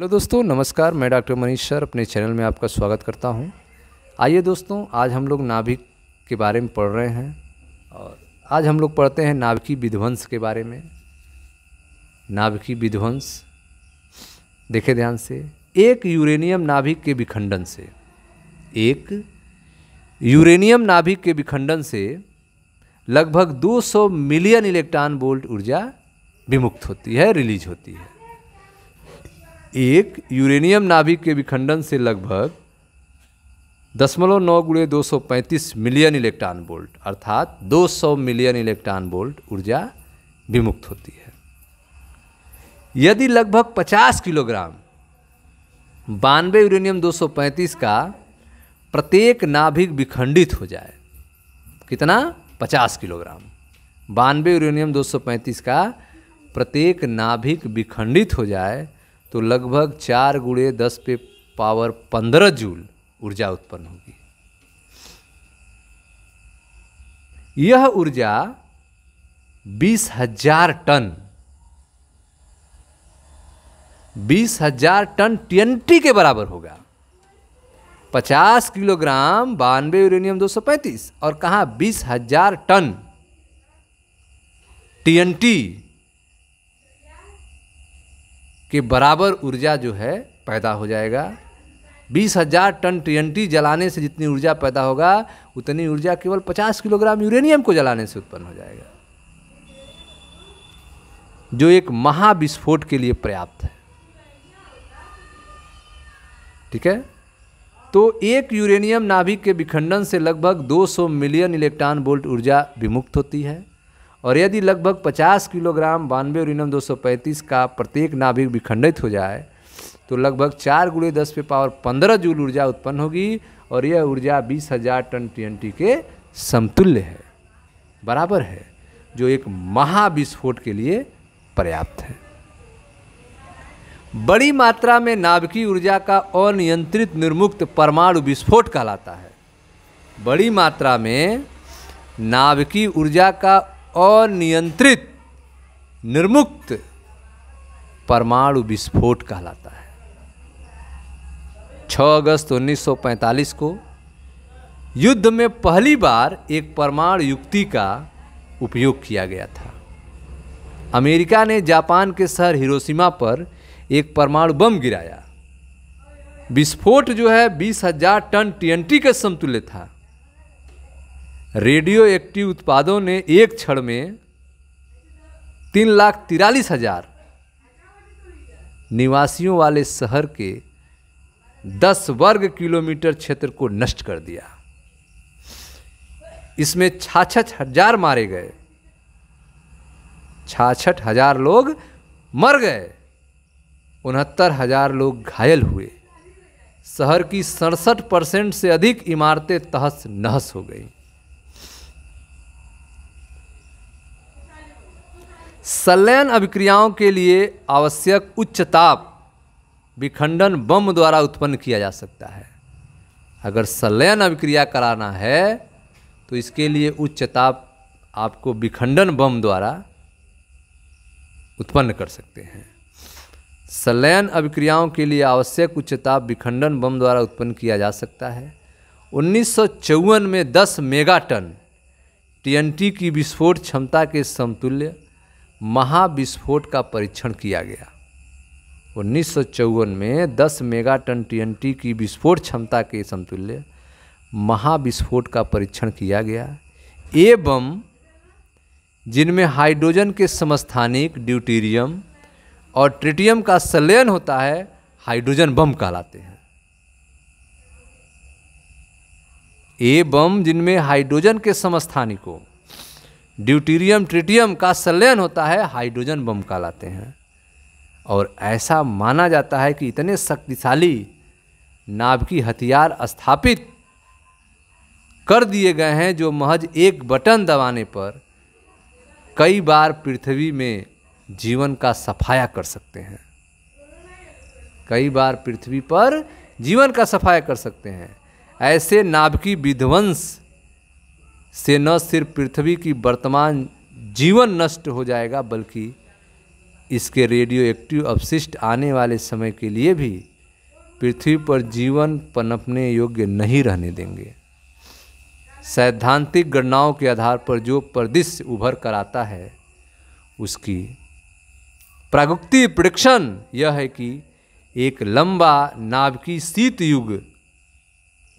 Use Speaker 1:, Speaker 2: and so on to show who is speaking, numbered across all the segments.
Speaker 1: hello दोस्तों नमस्कार मैं डॉक्टर मनीष सर अपने चैनल में आपका स्वागत करता हूं आइए दोस्तों आज हम लोग नाभिक के बारे में पढ़ रहे हैं और आज हम लोग पढ़ते हैं नाभिकी विध्वंस के बारे में नाभिकी विध्वंस देखे ध्यान से एक यूरेनियम नाभिक के विखंडन से एक यूरेनियम नाभिक के विखंडन से लगभग 200 मिलियन इलेक्ट्रॉन वोल्ट ऊर्जा विमुक्त होती है रिलीज होती है एक यूरेनियम नाभिक के विखंडन से लगभग दशमलव नौ गुड़े दो सौ पैंतीस मिलियन इलेक्ट्रॉन बोल्ट अर्थात दो सौ मिलियन इलेक्ट्रॉन बोल्ट ऊर्जा विमुक्त होती है यदि लगभग पचास किलोग्राम बानवे यूरेनियम दो सौ पैंतीस का प्रत्येक नाभिक विखंडित हो जाए कितना पचास किलोग्राम बानवे यूरेनियम दो सौ पैंतीस का प्रत्येक नाभिक विखंडित हो जाए तो लगभग चार गुड़े दस पे पावर पंद्रह जूल ऊर्जा उत्पन्न होगी यह ऊर्जा बीस हजार टन बीस हजार टन टीएनटी के बराबर होगा पचास किलोग्राम बानवे यूरेनियम दो सौ पैंतीस और कहा बीस हजार टन टीएनटी के बराबर ऊर्जा जो है पैदा हो जाएगा बीस हजार टन टीएनटी जलाने से जितनी ऊर्जा पैदा होगा उतनी ऊर्जा केवल पचास किलोग्राम यूरेनियम को जलाने से उत्पन्न हो जाएगा जो एक महाविस्फोट के लिए पर्याप्त है ठीक है तो एक यूरेनियम नाभिक के विखंडन से लगभग 200 मिलियन इलेक्ट्रॉन वोल्ट ऊर्जा विमुक्त होती है और यदि लगभग 50 किलोग्राम बानवे यूरिनम 235 का प्रत्येक नाभिक विखंडित हो जाए तो लगभग चार गुड़े दस पे पावर पंद्रह जूल ऊर्जा उत्पन्न होगी और यह ऊर्जा बीस हजार टन टी के समतुल्य है बराबर है जो एक महाविस्फोट के लिए पर्याप्त है बड़ी मात्रा में नाभिकीय ऊर्जा का अनियंत्रित निर्मुक्त परमाणु विस्फोट कहलाता है बड़ी मात्रा में नाभिकीय ऊर्जा का अनियंत्रित निर्मुक्त परमाणु विस्फोट कहलाता है 6 अगस्त 1945 को युद्ध में पहली बार एक परमाणु युक्ति का उपयोग किया गया था अमेरिका ने जापान के शहर हिरोशिमा पर एक परमाणु बम गिराया विस्फोट जो है बीस हजार टन टीएनटी का समतुल्य था रेडियो एक्टिव उत्पादों ने एक क्षण में तीन लाख तिरालीस हजार निवासियों वाले शहर के दस वर्ग किलोमीटर क्षेत्र को नष्ट कर दिया इसमें छाछठ हजार मारे गए छाछठ हजार लोग मर गए उनहत्तर हजार लोग घायल हुए शहर की सड़सठ परसेंट से अधिक इमारतें तहस नहस हो गईं संलयन अभिक्रियाओं के लिए आवश्यक उच्च ताप विखंडन बम द्वारा उत्पन्न किया जा सकता है अगर संलयन अभिक्रिया कराना है तो इसके लिए उच्च ताप आपको विखंडन बम द्वारा उत्पन्न कर सकते हैं संलयन अभिक्रियाओं के लिए आवश्यक उच्च ताप विखंडन बम द्वारा उत्पन्न किया जा सकता है उन्नीस में 10 मेगाटन टीएनटी की विस्फोट क्षमता के समतुल्य महाविस्फोट का परीक्षण किया गया उन्नीस में 10 मेगा टन टी की विस्फोट क्षमता के समतुल्य महाविस्फोट का परीक्षण किया गया एवं जिनमें हाइड्रोजन के समस्थानिक ड्यूटीरियम और ट्रिटियम का संलयन होता है हाइड्रोजन बम कहलाते हैं ए बम जिनमें हाइड्रोजन के समस्थानिकों ड्यूटीरियम ट्रिटियम का संलयन होता है हाइड्रोजन बम का लाते हैं और ऐसा माना जाता है कि इतने शक्तिशाली नाभिकी हथियार स्थापित कर दिए गए हैं जो महज एक बटन दबाने पर कई बार पृथ्वी में जीवन का सफाया कर सकते हैं कई बार पृथ्वी पर जीवन का सफाया कर सकते हैं ऐसे नाभिकी विध्वंस से न सिर्फ पृथ्वी की वर्तमान जीवन नष्ट हो जाएगा बल्कि इसके रेडियो एक्टिव अवशिष्ट आने वाले समय के लिए भी पृथ्वी पर जीवन पनपने योग्य नहीं रहने देंगे सैद्धांतिक गणनाओं के आधार पर जो परदृश्य उभर कर आता है उसकी प्रागुक्ति प्रिडिक्शन यह है कि एक लंबा नाभिकीय शीत युग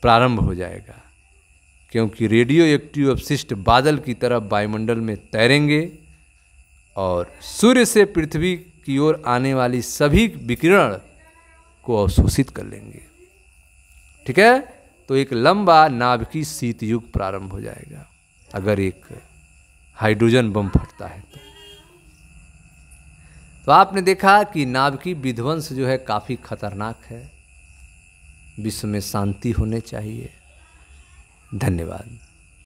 Speaker 1: प्रारंभ हो जाएगा क्योंकि रेडियो एक्टिव अपशिष्ट बादल की तरह वायुमंडल में तैरेंगे और सूर्य से पृथ्वी की ओर आने वाली सभी विकिरण को अवशोषित कर लेंगे ठीक है तो एक लंबा नाभ की शीत युग प्रारंभ हो जाएगा अगर एक हाइड्रोजन बम फटता है तो तो आपने देखा कि नाभ की विध्वंस जो है काफ़ी खतरनाक है विश्व में शांति होने चाहिए धन्यवाद